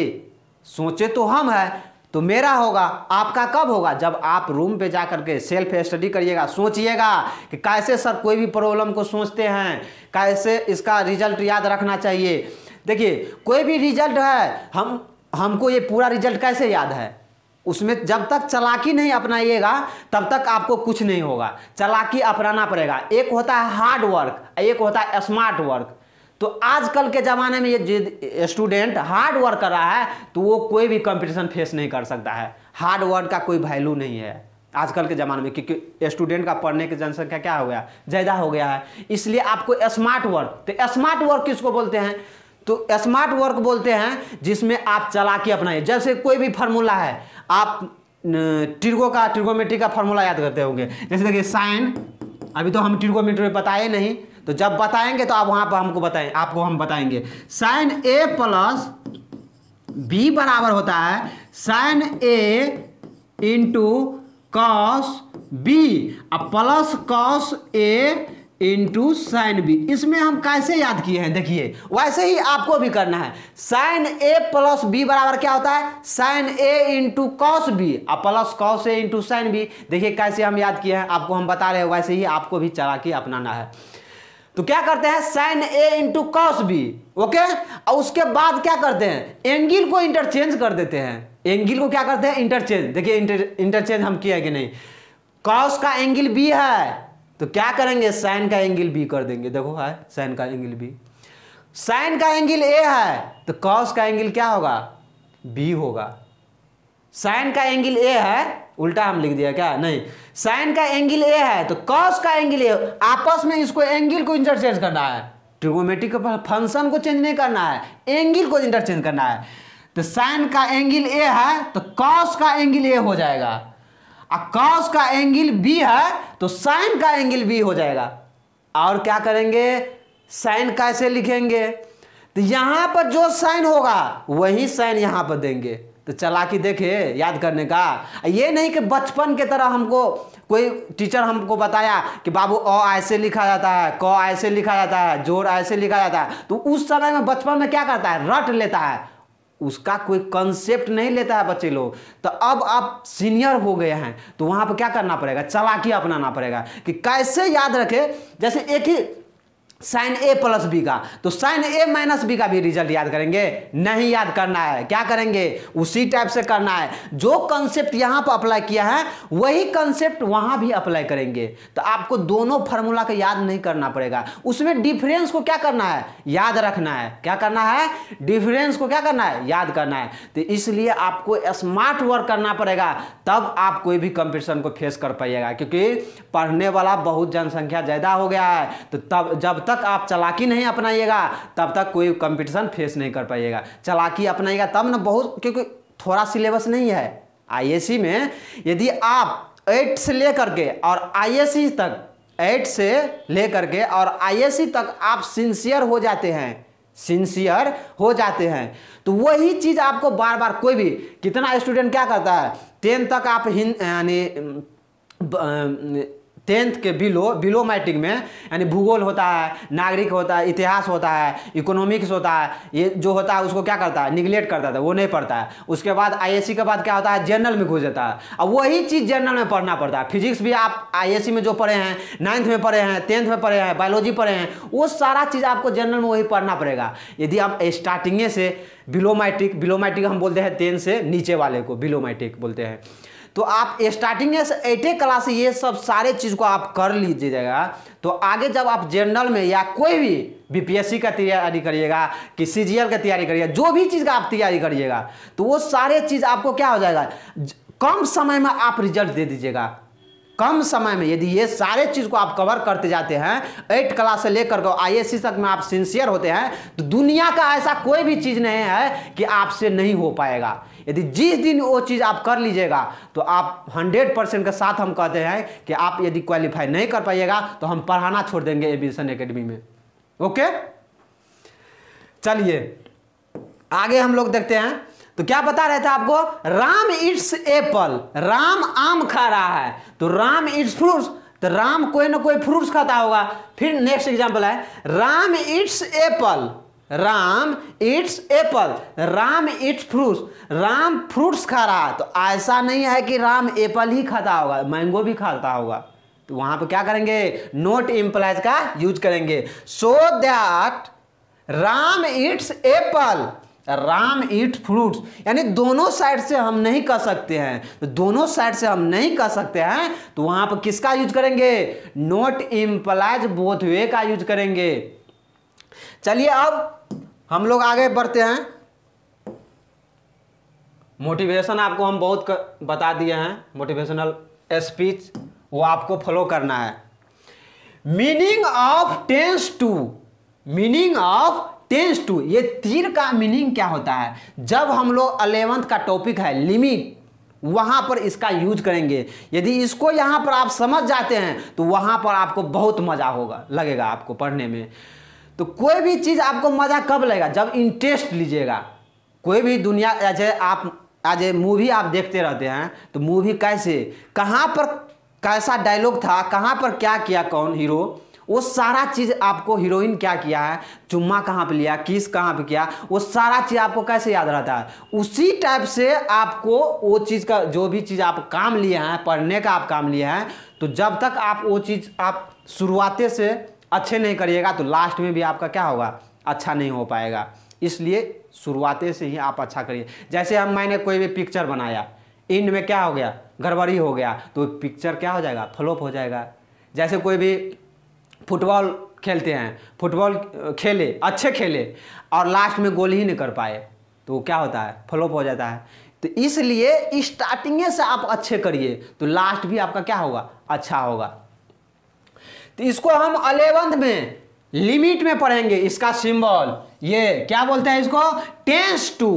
सोचे तो हम हैं तो मेरा होगा आपका कब होगा जब आप रूम पे जा करके सेल्फ स्टडी करिएगा सोचिएगा कि कैसे सर कोई भी प्रॉब्लम को सोचते हैं कैसे इसका रिजल्ट याद रखना चाहिए देखिए कोई भी रिजल्ट है हम हमको ये पूरा रिजल्ट कैसे याद है उसमें जब तक चलाकी नहीं अपनाइएगा तब तक आपको कुछ नहीं होगा चलाकी अपनाना पड़ेगा एक होता है हार्ड वर्क एक होता है स्मार्ट वर्क तो आजकल के ज़माने में ये स्टूडेंट हार्ड वर्क कर रहा है तो वो कोई भी कंपटीशन फेस नहीं कर सकता है हार्ड वर्क का कोई वैल्यू नहीं है आजकल के ज़माने में क्योंकि स्टूडेंट का पढ़ने की जनसंख्या क्या हो गया ज़्यादा हो गया है इसलिए आपको स्मार्ट वर्क तो स्मार्ट वर्क किसको बोलते हैं तो स्मार्ट वर्क बोलते हैं जिसमें आप चला के अपनाइए जैसे कोई भी फार्मूला है आप ट्रिगो का ट्रिगोमेट्री का फार्मूला याद करते होंगे जैसे देखिए साइन अभी तो हम ट्रिगोमेट्री बताए नहीं तो जब बताएंगे तो आप वहां पर हमको बताएं आपको हम बताएंगे साइन ए प्लस बी बराबर होता है sine A into cos B और plus cos A into sine B इसमें हम कैसे याद किए हैं देखिए वैसे ही आपको भी करना है साइन ए प्लस बी बराबर क्या होता है sine A into cos B और plus cos A into sine B देखिए कैसे हम याद किए हैं आपको हम बता रहे हैं वैसे ही आपको भी चला के अपनाना है तो क्या करते हैं sine A into cos B okay और उसके बाद क्या करते हैं एंगल को इंटरचेंज कर देते हैं एंगल को क्या करते हैं इंटरचेंज देखिए इंटरचेंज हम किया कि नहीं कॉस का एंगिल बी है तो क्या करेंगे साइन का एंगिल बी कर देंगे देखो है साइन का एंगिल बी साइन का एंगिल ए है तो कॉस का एंगिल क्या होगा बी होगा साइन का एंगल ए है उल्टा हम लिख दिया क्या नहीं साइन का एंगल ए है तो कॉस का एंगल ए आपस में इसको एंगल को इंटरचेंज करना है ट्रिगोमेट्रिक फंक्शन को चेंज नहीं करना है एंगल को इंटरचेंज करना है तो साइन का एंगल ए है तो कॉस का एंगल ए हो जाएगा और कॉस का एंगल बी है तो साइन का एंगल बी हो जाएगा और क्या करेंगे साइन कैसे लिखेंगे तो यहां पर जो साइन होगा वही साइन यहां पर देंगे तो चलाकी देखे याद करने का ये नहीं कि बचपन के तरह हमको कोई टीचर हमको बताया कि बाबू अ ऐसे लिखा जाता है क ऐसे लिखा जाता है जोर ऐसे लिखा जाता है तो उस समय में बचपन में क्या करता है रट लेता है उसका कोई कंसेप्ट नहीं लेता है बच्चे लोग तो अब आप सीनियर हो गए हैं तो वहां पर क्या करना पड़ेगा चलाकी अपनाना पड़ेगा कि कैसे याद रखे जैसे एक ही साइन ए प्लस बी का तो साइन ए माइनस बी का भी रिजल्ट याद करेंगे नहीं याद करना है क्या करेंगे उसी टाइप से करना है जो कंसेप्ट यहाँ पर अप्लाई किया है वही कंसेप्ट वहां भी अप्लाई करेंगे तो आपको दोनों फार्मूला को याद नहीं करना पड़ेगा उसमें डिफरेंस को क्या करना है याद रखना है क्या करना है डिफरेंस को क्या करना है याद करना है तो इसलिए आपको स्मार्ट वर्क करना पड़ेगा तब आप कोई भी कंपिटिशन को फेस कर पाइएगा क्योंकि पढ़ने वाला बहुत जनसंख्या ज़्यादा हो गया है तो तब जब तक तक आप चलाकी नहीं अपनाइएगा तब तक कोई कंपटीशन फेस नहीं कर पाइएगा चलाकी अपनाइएगा तब ना बहुत क्योंकि थोड़ा सिलेबस नहीं है आईएससी में यदि आप एट से लेकर के और आईएससी तक एट से लेकर के और आईएससी तक आप सिंसियर हो जाते हैं सिंसियर हो जाते हैं तो वही चीज़ आपको बार बार कोई भी कितना स्टूडेंट क्या करता है टेन तक आप हिंद यानी टेंथ के बिलो बिलो मैट्रिक में यानी भूगोल होता है नागरिक होता है इतिहास होता है इकोनॉमिक्स होता है ये जो होता है उसको क्या करता है निगलेक्ट करता था वो नहीं पढ़ता है उसके बाद आईएससी के बाद क्या होता है जनरल में घुस जाता है अब वही चीज़ जनरल में पढ़ना पड़ता है फिजिक्स भी आप आई में जो पढ़े हैं नाइन्थ में पढ़े हैं टेंथ में पढ़े हैं बायोलॉजी पढ़े हैं वो सारा चीज़ आपको जनरल में वही पढ़ना पड़ेगा यदि आप स्टार्टिंगे से बिलो मैट्रिक बिलो मैट्रिक हम बोलते हैं टेंथ से नीचे वाले को बिलो मैट्रिक बोलते हैं तो आप स्टार्टिंग से एटे क्लास ये सब सारे चीज़ को आप कर लीजिएगा तो आगे जब आप जनरल में या कोई भी बीपीएससी का तैयारी करिएगा कि सीजीएल का तैयारी करिएगा जो भी चीज़ का आप तैयारी करिएगा तो वो सारे चीज़ आपको क्या हो जाएगा कम समय में आप रिजल्ट दे दीजिएगा कम समय में यदि ये सारे चीज़ को आप कवर करते जाते हैं एट क्लास से लेकर के आई तक में आप सिंसियर होते हैं तो दुनिया का ऐसा कोई भी चीज़ नहीं है कि आपसे नहीं हो पाएगा यदि जिस दिन वो चीज़ आप कर लीजिएगा तो आप हंड्रेड परसेंट के साथ हम कहते हैं कि आप यदि क्वालिफाई नहीं कर पाइएगा तो हम पढ़ाना छोड़ देंगे एविएशन एकेडमी में ओके चलिए आगे हम लोग देखते हैं तो क्या बता रहे थे आपको राम इट्स एप्पल राम आम खा रहा है तो राम इट्स फ्रूट्स तो राम कोई ना कोई फ्रूट्स खाता होगा फिर नेक्स्ट एग्जाम्पल है Ram eats apple Ram eats apple Ram eats fruits Ram fruits खा रहा तो ऐसा नहीं है कि राम एप्पल ही खाता होगा मैंगो भी खाता होगा तो वहां पर क्या करेंगे नोट इम्प्लाइज का यूज करेंगे so that Ram eats apple Ram eat fruits यानी दोनों साइड से हम नहीं कह सकते हैं तो दोनों साइड से हम नहीं कह सकते हैं तो वहां पर किसका यूज करेंगे नोट इम्प्लाइज बोथ वे का यूज करेंगे चलिए अब हम लोग आगे बढ़ते हैं मोटिवेशन आपको हम बहुत कर, बता दिए हैं मोटिवेशनल स्पीच वो आपको फॉलो करना है meaning of tends to meaning of tends to ये तीर का मीनिंग क्या होता है जब हम लोग अलेवंथ का टॉपिक है लिमिट वहां पर इसका यूज करेंगे यदि इसको यहां पर आप समझ जाते हैं तो वहां पर आपको बहुत मजा होगा लगेगा आपको पढ़ने में तो कोई भी चीज़ आपको मज़ा कब लगेगा जब इंटरेस्ट लीजिएगा कोई भी दुनिया जैसे आप आज मूवी आप देखते रहते हैं तो मूवी कैसे कहाँ पर कैसा डायलॉग था कहाँ पर क्या किया कौन हीरो वो सारा चीज़ आपको हीरोइन क्या किया है चुम्मा कहाँ पे लिया किस कहाँ पे किया वो सारा चीज़ आपको कैसे याद रहता है उसी टाइप से आपको वो चीज़ का जो भी चीज़ आप काम लिए हैं पढ़ने का आप काम लिए हैं तो जब तक आप वो चीज़ आप शुरुआते से अच्छे नहीं करिएगा तो लास्ट में भी आपका क्या होगा अच्छा नहीं हो पाएगा इसलिए शुरुआते से ही आप अच्छा करिए जैसे हम मैंने कोई भी पिक्चर बनाया इंड में क्या हो गया गड़बड़ी हो गया तो पिक्चर क्या हो जाएगा फ्लोप हो जाएगा जैसे कोई भी फुटबॉल खेलते हैं फुटबॉल खेले अच्छे खेले और लास्ट में गोल ही नहीं कर पाए तो क्या होता है फ्लोप हो जाता है तो इसलिए स्टार्टिंगे से आप अच्छे करिए तो लास्ट भी आपका क्या होगा अच्छा होगा तो इसको हम अलेवंथ में लिमिट में पढ़ेंगे इसका सिंबल ये क्या बोलते हैं इसको टेंस टू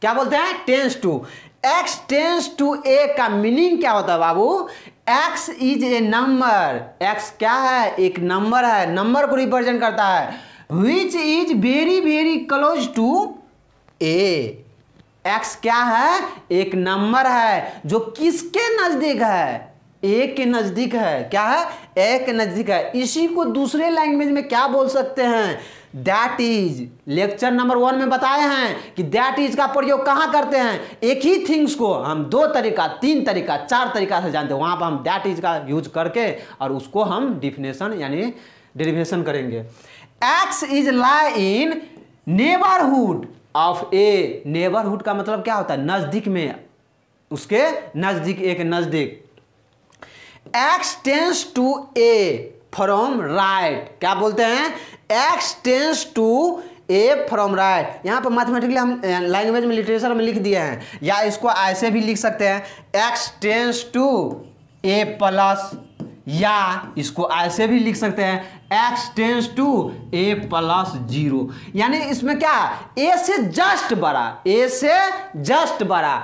क्या बोलते हैं tends to x tends to A का मीनिंग क्या होता है बाबू x is a number x क्या है एक नंबर है नंबर को रिप्रेजेंट करता है which is very very close to A x क्या है एक नंबर है जो किसके नज़दीक है एक के नज़दीक है क्या है एक के नज़दीक है इसी को दूसरे लैंग्वेज में क्या बोल सकते हैं that is lecture number one में बताए हैं कि दैट इज का प्रयोग कहाँ करते हैं एक ही थिंग्स को हम दो तरीका तीन तरीका चार तरीका से जानते हैं वहां पर हम दैट इज का यूज करके और उसको हम डिफिनेशन यानी डेरिवेशन करेंगे x is lie in neighbourhood of A neighbourhood का मतलब क्या होता है नज़दीक में उसके नज़दीक एक नज़दीक x tends to A from right क्या बोलते हैं x tends to A from right यहाँ पर मैथमेटिकली हम लैंग्वेज में लिटरेचर में लिख दिए हैं या इसको ऐसे भी लिख सकते हैं x tends to A plus या इसको ऐसे भी लिख सकते हैं x tends to A plus zero यानी इसमें क्या a से जस्ट बड़ा a से जस्ट बड़ा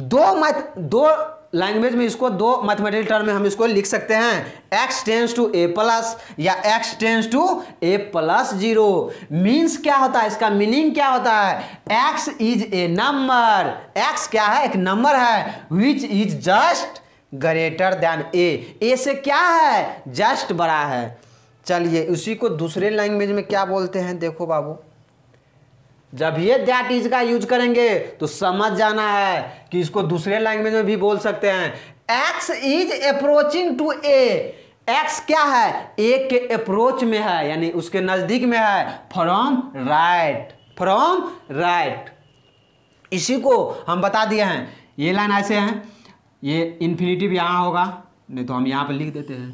दो मैथ दो लैंग्वेज में इसको दो मैथमेटिकल टर्म में हम इसको लिख सकते हैं x tends to A plus या x tends to A plus zero means क्या होता है इसका मीनिंग क्या होता है x is a number x क्या है एक नंबर है which is just greater than A A से क्या है जस्ट बड़ा है चलिए उसी को दूसरे लैंग्वेज में क्या बोलते हैं देखो बाबू जब ये दैट इज का यूज करेंगे तो समझ जाना है कि इसको दूसरे लैंग्वेज में भी बोल सकते हैं x is approaching to A x क्या है ए के अप्रोच में है यानी उसके नजदीक में है फ्रॉम राइट फ्रॉम राइट इसी को हम बता दिए हैं ये लाइन ऐसे हैं ये इन्फिनिटिव यहाँ होगा नहीं तो हम यहाँ पर लिख देते हैं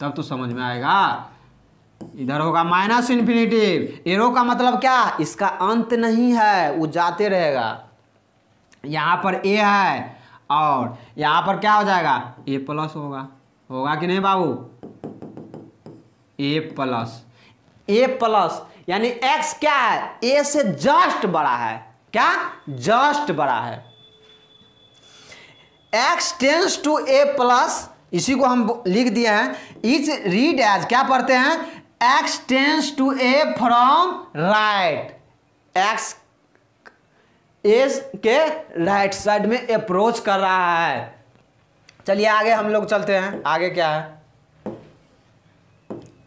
तब तो समझ में आएगा इधर होगा माइनस इन्फिनेटिव एरो का मतलब क्या इसका अंत नहीं है वो जाते रहेगा यहाँ पर ए है और यहाँ पर क्या हो जाएगा ए प्लस होगा होगा कि नहीं बाबू ए प्लस ए प्लस यानी एक्स क्या है ए से जस्ट बड़ा है क्या जस्ट बड़ा है x tends to A plus इसी को हम लिख दिए हैं इज रीड एज क्या पढ़ते हैं x tends to A from right x एस के राइट साइड में अप्रोच कर रहा है चलिए आगे हम लोग चलते हैं आगे क्या है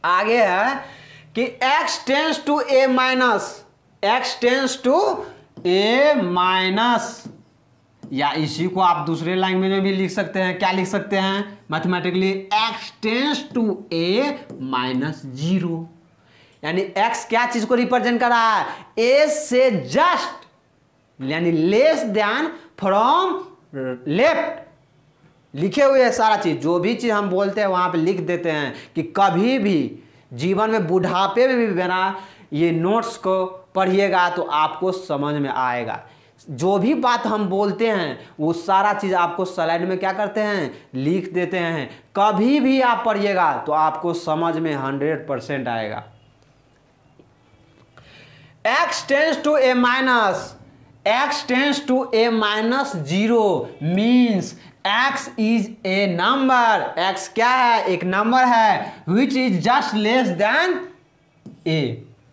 आगे है कि x tends to a minus x tends to A minus या इसी को आप दूसरे लैंग्वेज में भी लिख सकते हैं क्या लिख सकते हैं mathematically x tends to A minus zero यानी एक्स क्या चीज को रिप्रेजेंट कर रहा है ए से जस्ट यानी लेस देन फ्रॉम लेफ्ट लिखे हुए है सारा चीज जो भी चीज हम बोलते हैं वहां पे लिख देते हैं कि कभी भी जीवन में बुढ़ापे में भी बिना ये नोट्स को पढ़िएगा तो आपको समझ में आएगा जो भी बात हम बोलते हैं वो सारा चीज़ आपको स्लाइड में क्या करते हैं लिख देते हैं कभी भी आप पढ़िएगा तो आपको समझ में हंड्रेड परसेंट आएगा x tends to A minus x tends to A minus zero means x is a number x क्या है एक नंबर है which is just less than A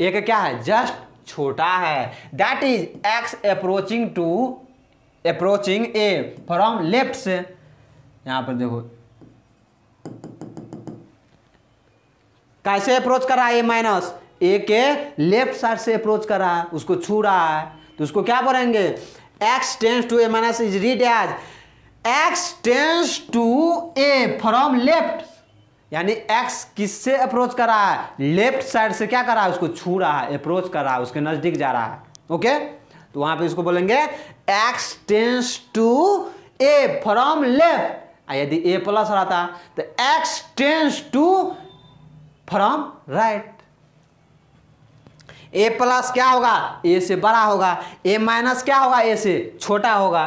एक क्या है जस्ट छोटा है that is x approaching to approaching A from left से यहां पर देखो कैसे अप्रोच कर रहा है ए माइनस ए के लेफ्ट साइड से अप्रोच कर रहा है उसको छू रहा है तो उसको क्या बोलेंगे x tends to A minus is read as x tends to A from left यानी एक्स किससे अप्रोच कर रहा है लेफ्ट साइड से क्या कर रहा है उसको छू रहा है अप्रोच कर रहा है उसके नजदीक जा रहा है ओके तो वहां पे इसको बोलेंगे x tends to A from left यदि ए प्लस रहता तो x tends to from right A plus क्या होगा ए से बड़ा होगा ए माइनस क्या होगा ए से छोटा होगा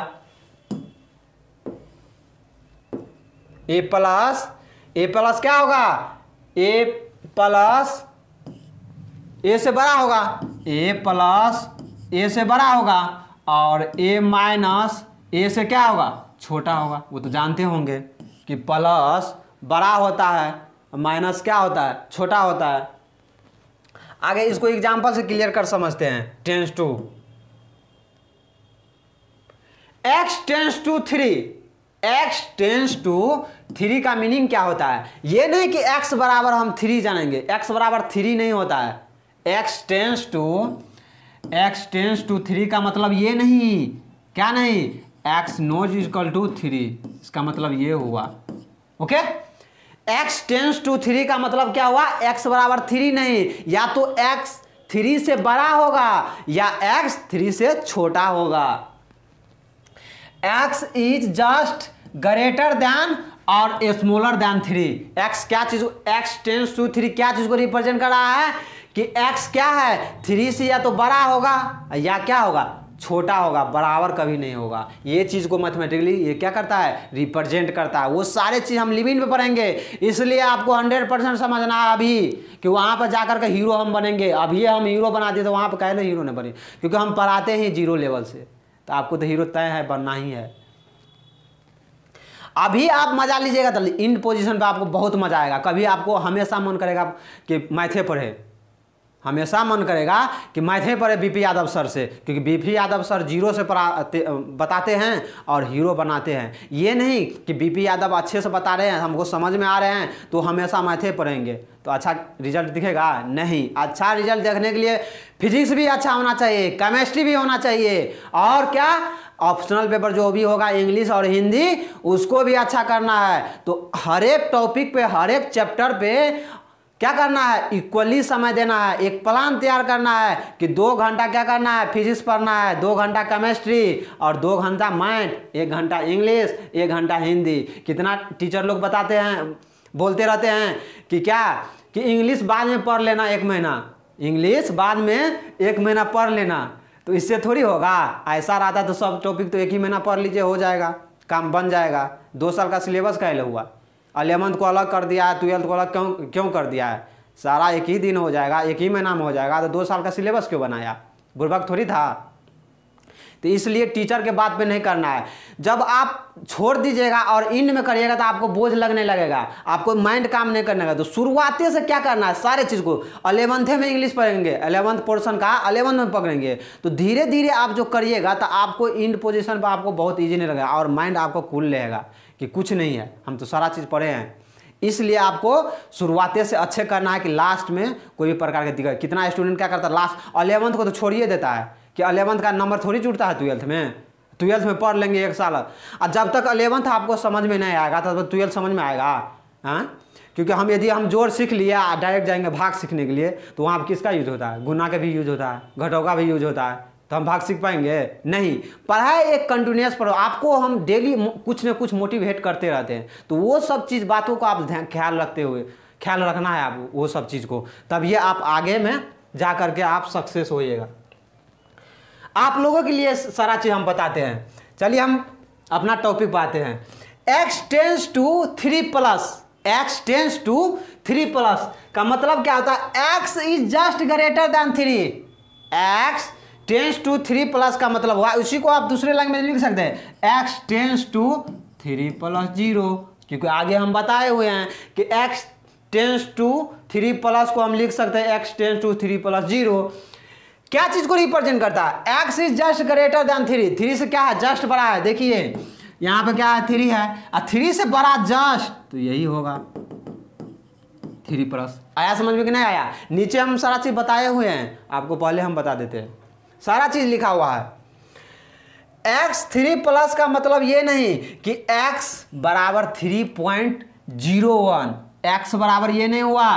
ए प्लस ए प्लस क्या होगा ए प्लस ए से बड़ा होगा ए प्लस ए से बड़ा होगा और ए माइनस ए से क्या होगा छोटा होगा वो तो जानते होंगे कि प्लस बड़ा होता है माइनस क्या होता है छोटा होता है आगे इसको एग्जाम्पल से क्लियर कर समझते हैं tends to x tends to three x tends to three का मीनिंग क्या होता है ये नहीं कि एक्स बराबर हम थ्री जानेंगे एक्स बराबर थ्री नहीं होता है x tends to x tends to three का मतलब ये नहीं क्या नहीं x knows equal to three इसका मतलब ये हुआ okay x tends to three का मतलब क्या हुआ एक्स बराबर थ्री नहीं या तो एक्स थ्री से बड़ा होगा या एक्स थ्री से छोटा होगा x is just greater than और स्मॉलर देन थ्री एक्स क्या चीज एक्स टेंस टू थ्री क्या चीज को रिप्रेजेंट कर रहा है कि एक्स क्या है थ्री से या तो बड़ा होगा या क्या होगा छोटा होगा बराबर कभी नहीं होगा ये चीज़ को मैथमेटिकली ये क्या करता है रिप्रेजेंट करता है वो सारे चीज़ हम लिविन पे पढ़ेंगे इसलिए आपको 100 परसेंट समझना है अभी कि वहाँ पर जाकर के हीरो हम बनेंगे अभी हम हीरो बना दिए तो वहाँ पर कहले हीरो नहीं बने क्योंकि हम पढ़ाते हैं जीरो लेवल से तो आपको तो हीरो तय है बनना ही है अभी आप मजा लीजिएगा तो इंड पोजिशन पर आपको बहुत मजा आएगा कभी आपको हमेशा मन करेगा कि मैथे पढ़े हमेशा मन करेगा कि मैथे पढ़े बीपी यादव सर से क्योंकि बीपी यादव सर जीरो से पढ़ाते बताते हैं और हीरो बनाते हैं ये नहीं कि बीपी यादव अच्छे से बता रहे हैं हमको समझ में आ रहे हैं तो हमेशा मैथे पढ़ेंगे तो अच्छा रिजल्ट दिखेगा नहीं अच्छा रिजल्ट देखने के लिए फिजिक्स भी अच्छा होना चाहिए केमिस्ट्री भी होना चाहिए और क्या ऑप्शनल पेपर जो भी होगा इंग्लिश और हिंदी उसको भी अच्छा करना है तो हर एक टॉपिक पे हर एक चैप्टर पे क्या करना है इक्वली समय देना है एक प्लान तैयार करना है कि दो घंटा क्या करना है फिजिक्स पढ़ना है दो घंटा केमिस्ट्री और दो घंटा माइंड एक घंटा इंग्लिश एक घंटा हिंदी कितना टीचर लोग बताते हैं बोलते रहते हैं कि क्या कि इंग्लिश बाद में पढ़ लेना एक महीना इंग्लिश बाद में एक महीना पढ़ लेना तो इससे थोड़ी होगा ऐसा रहता तो सब टॉपिक तो एक ही महीना पढ़ लीजिए हो जाएगा काम बन जाएगा दो साल का सिलेबस कैले हुआ अलेवंथ को अलग कर दिया है ट्वेल्थ को अलग क्यों क्यों कर दिया है सारा एक ही दिन हो जाएगा एक ही महीना में हो जाएगा तो दो साल का सिलेबस क्यों बनाया बुरबक थोड़ी था तो इसलिए टीचर के बात पे नहीं करना है जब आप छोड़ दीजिएगा और इन में करिएगा तो आपको बोझ लगने लगेगा आपको माइंड काम नहीं करने का तो शुरुआती से क्या करना है सारे चीज़ को अलेवंथे में इंग्लिश पढ़ेंगे अलेवंथ पोर्सन का अलेवंथ में पकड़ेंगे तो धीरे धीरे आप जो करिएगा तो आपको इन पोजिशन पर आपको बहुत ईजी नहीं लगेगा और माइंड आपको कूल रहेगा कि कुछ नहीं है हम तो सारा चीज़ पढ़े हैं इसलिए आपको शुरुआते से अच्छे करना है कि लास्ट में कोई भी प्रकार की दिक्कत कितना स्टूडेंट क्या करता है लास्ट अलेवंथ को तो छोड़िए देता है कि अलेवंथ का नंबर थोड़ी जुड़ता है ट्वेल्थ में ट्वेल्थ में पढ़ लेंगे एक साल और जब तक अलेवंथ आपको समझ में नहीं आएगा तब तक ट्वेल्थ समझ में आएगा हाँ क्योंकि हम यदि हम जोर सीख लिया डायरेक्ट जाएंगे भाग सीखने के लिए तो वहाँ किसका यूज होता है गुना का भी यूज होता है घटों का भी यूज होता है तो हम भाग सीख पाएंगे नहीं पढ़ाई एक कंटिन्यूस पढ़ो आपको हम डेली कुछ ना कुछ मोटिवेट करते रहते हैं तो वो सब चीज़ बातों को आप ख्याल रखते हुए ख्याल रखना है आप वो सब चीज़ को तब ये आप आगे में जा करके आप सक्सेस होइएगा आप लोगों के लिए सारा चीज़ हम बताते हैं चलिए हम अपना टॉपिक पाते हैं x tends to three plus x tends to three plus का मतलब क्या होता है x is just greater than three x tends to three plus का मतलब हुआ उसी को आप दूसरे लैंग्वेज लिख सकते हैं x tends to three plus zero क्योंकि आगे हम बताए हुए हैं कि x tends to three plus को हम लिख सकते हैं x tends to three plus zero क्या चीज को रिप्रेजेंट करता है x is just greater than three three से क्या है जस्ट बड़ा है देखिए यहाँ पे क्या है थ्री है और थ्री से बड़ा जस्ट तो यही होगा थ्री प्लस आया समझ में कि नहीं आया नीचे हम सारा चीज बताए हुए हैं आपको पहले हम बता देते हैं सारा चीज लिखा हुआ है एक्स थ्री प्लस का मतलब ये नहीं कि एक्स बराबर three point zero one x बराबर ये नहीं हुआ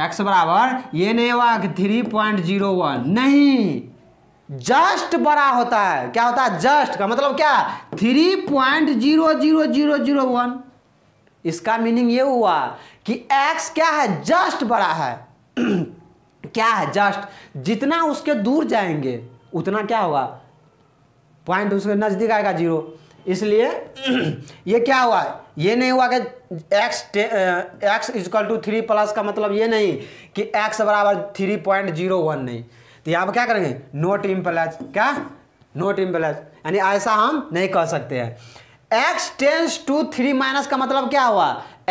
एक्स बराबर ये नहीं हुआ कि थ्री पॉइंट जीरो वन नहीं जस्ट बड़ा होता है क्या होता है जस्ट का मतलब क्या three point zero zero zero zero one इसका मीनिंग ये हुआ कि एक्स क्या है जस्ट बड़ा है क्या है जस्ट जितना उसके दूर जाएंगे उतना क्या होगा पॉइंट उसके नज़दीक आएगा जीरो इसलिए ये क्या हुआ ये नहीं हुआ कि x x equal to three plus का मतलब ये नहीं कि एक्स बराबर थ्री पॉइंट जीरो वन नहीं तो यहाँ पर क्या करेंगे नोट इम प्लस क्या नोट इम प्लस यानी ऐसा हम नहीं कह सकते हैं x tends to three minus का मतलब क्या हुआ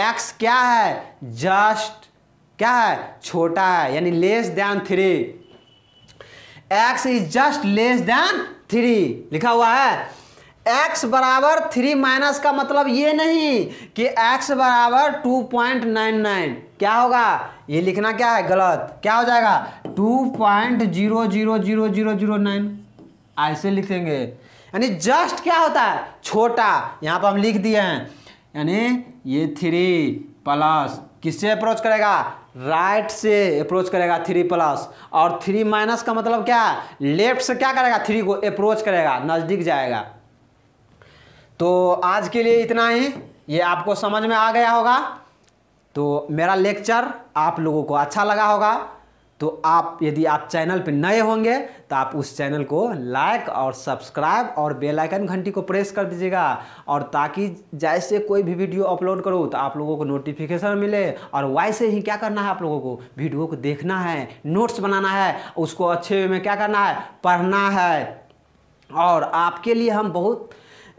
एक्स क्या है जस्ट क्या है छोटा है यानी less than three x is just less than three लिखा हुआ है x बराबर थ्री माइनस का मतलब ये नहीं कि x बराबर टू पॉइंट नाइन नाइन क्या होगा ये लिखना क्या है गलत क्या हो जाएगा two point zero zero zero zero zero nine ऐसे लिखेंगे यानी जस्ट क्या होता है छोटा यहाँ पर हम लिख दिए हैं यानी ये थ्री प्लस किससे अप्रोच करेगा राइट से अप्रोच करेगा थ्री प्लस और थ्री माइनस का मतलब क्या है लेफ्ट से क्या करेगा थ्री को अप्रोच करेगा नज़दीक जाएगा तो आज के लिए इतना ही ये आपको समझ में आ गया होगा तो मेरा लेक्चर आप लोगों को अच्छा लगा होगा तो आप यदि आप चैनल पर नए होंगे तो आप उस चैनल को लाइक और सब्सक्राइब और बेल आइकन घंटी को प्रेस कर दीजिएगा और ताकि जैसे कोई भी वीडियो अपलोड करो तो आप लोगों को नोटिफिकेशन मिले और वैसे ही क्या करना है आप लोगों को वीडियो को देखना है नोट्स बनाना है उसको अच्छे में क्या करना है पढ़ना है और आपके लिए हम बहुत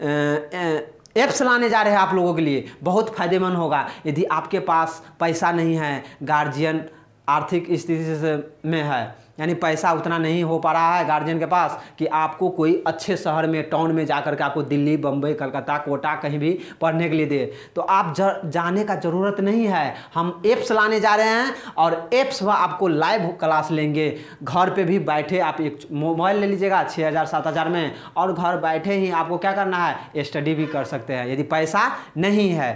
ऐप्स लाने जा रहे हैं आप लोगों के लिए बहुत फायदेमंद होगा यदि आपके पास पैसा नहीं है गार्जियन आर्थिक स्थिति से में है यानी पैसा उतना नहीं हो पा रहा है गार्जियन के पास कि आपको कोई अच्छे शहर में टाउन में जा कर के आपको दिल्ली बम्बई कलकत्ता कोटा कहीं भी पढ़ने के लिए दे तो आप जाने का ज़रूरत नहीं है हम एप्स लाने जा रहे हैं और एप्स वह आपको लाइव क्लास लेंगे घर पे भी बैठे आप एक मोबाइल ले लीजिएगा छः हज़ार सात हज़ार में और घर बैठे ही आपको क्या करना है स्टडी भी कर सकते हैं यदि पैसा नहीं है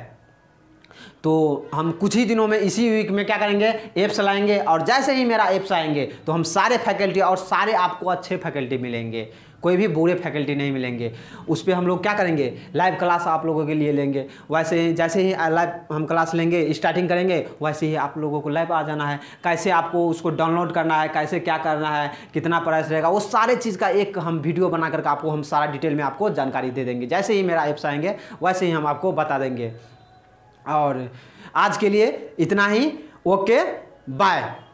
तो हम कुछ ही दिनों में इसी वीक में क्या करेंगे एप्स लाएंगे और जैसे ही मेरा एप्स आएंगे तो हम सारे फैकल्टी और सारे आपको अच्छे फैकल्टी मिलेंगे कोई भी बुरे फैकल्टी नहीं मिलेंगे उस पर हम लोग क्या करेंगे लाइव क्लास आप लोगों के लिए लेंगे वैसे ही जैसे ही लाइव हम क्लास लेंगे स्टार्टिंग करेंगे वैसे ही आप लोगों को लाइव आ जाना है कैसे आपको उसको डाउनलोड करना है कैसे क्या करना है कितना प्राइस रहेगा वो सारे चीज़ का एक हम वीडियो बना करके आपको हम सारा डिटेल में आपको जानकारी दे देंगे जैसे ही मेरा ऐप्स आएंगे वैसे ही हम आपको बता देंगे और आज के लिए इतना ही ओके बाय